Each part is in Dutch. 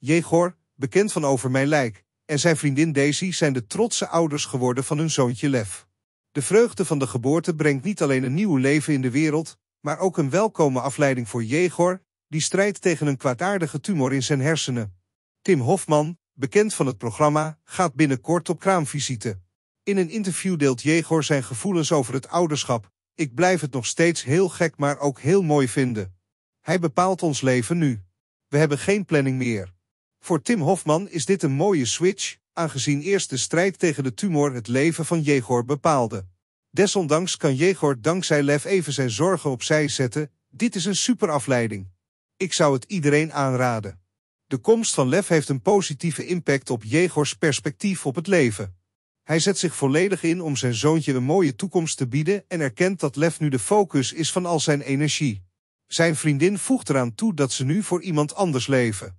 Jegor, bekend van Over Mijn Lijk, en zijn vriendin Daisy zijn de trotse ouders geworden van hun zoontje Lef. De vreugde van de geboorte brengt niet alleen een nieuw leven in de wereld, maar ook een welkome afleiding voor Jegor, die strijdt tegen een kwaadaardige tumor in zijn hersenen. Tim Hofman, bekend van het programma, gaat binnenkort op kraamvisite. In een interview deelt Jegor zijn gevoelens over het ouderschap. Ik blijf het nog steeds heel gek maar ook heel mooi vinden. Hij bepaalt ons leven nu. We hebben geen planning meer. Voor Tim Hofman is dit een mooie switch, aangezien eerst de strijd tegen de tumor het leven van Jegor bepaalde. Desondanks kan Jegor dankzij Lef even zijn zorgen opzij zetten, dit is een superafleiding. Ik zou het iedereen aanraden. De komst van Lef heeft een positieve impact op Jegors perspectief op het leven. Hij zet zich volledig in om zijn zoontje een mooie toekomst te bieden en erkent dat Lef nu de focus is van al zijn energie. Zijn vriendin voegt eraan toe dat ze nu voor iemand anders leven.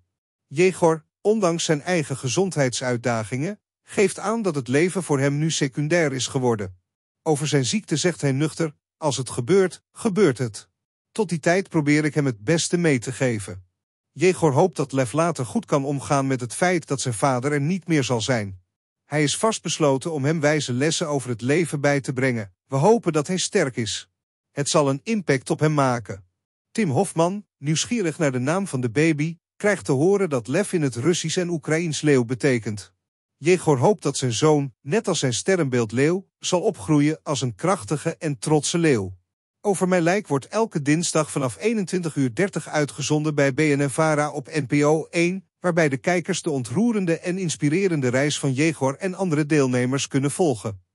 Jegor, ondanks zijn eigen gezondheidsuitdagingen, geeft aan dat het leven voor hem nu secundair is geworden. Over zijn ziekte zegt hij nuchter, als het gebeurt, gebeurt het. Tot die tijd probeer ik hem het beste mee te geven. Jegor hoopt dat Lev later goed kan omgaan met het feit dat zijn vader er niet meer zal zijn. Hij is vastbesloten om hem wijze lessen over het leven bij te brengen. We hopen dat hij sterk is. Het zal een impact op hem maken. Tim Hofman, nieuwsgierig naar de naam van de baby, krijgt te horen dat lef in het Russisch en Oekraïens leeuw betekent. Jegor hoopt dat zijn zoon, net als zijn sterrenbeeld leeuw, zal opgroeien als een krachtige en trotse leeuw. Over mijn lijk wordt elke dinsdag vanaf 21.30 uur uitgezonden bij BNNVARA op NPO 1, waarbij de kijkers de ontroerende en inspirerende reis van Jegor en andere deelnemers kunnen volgen.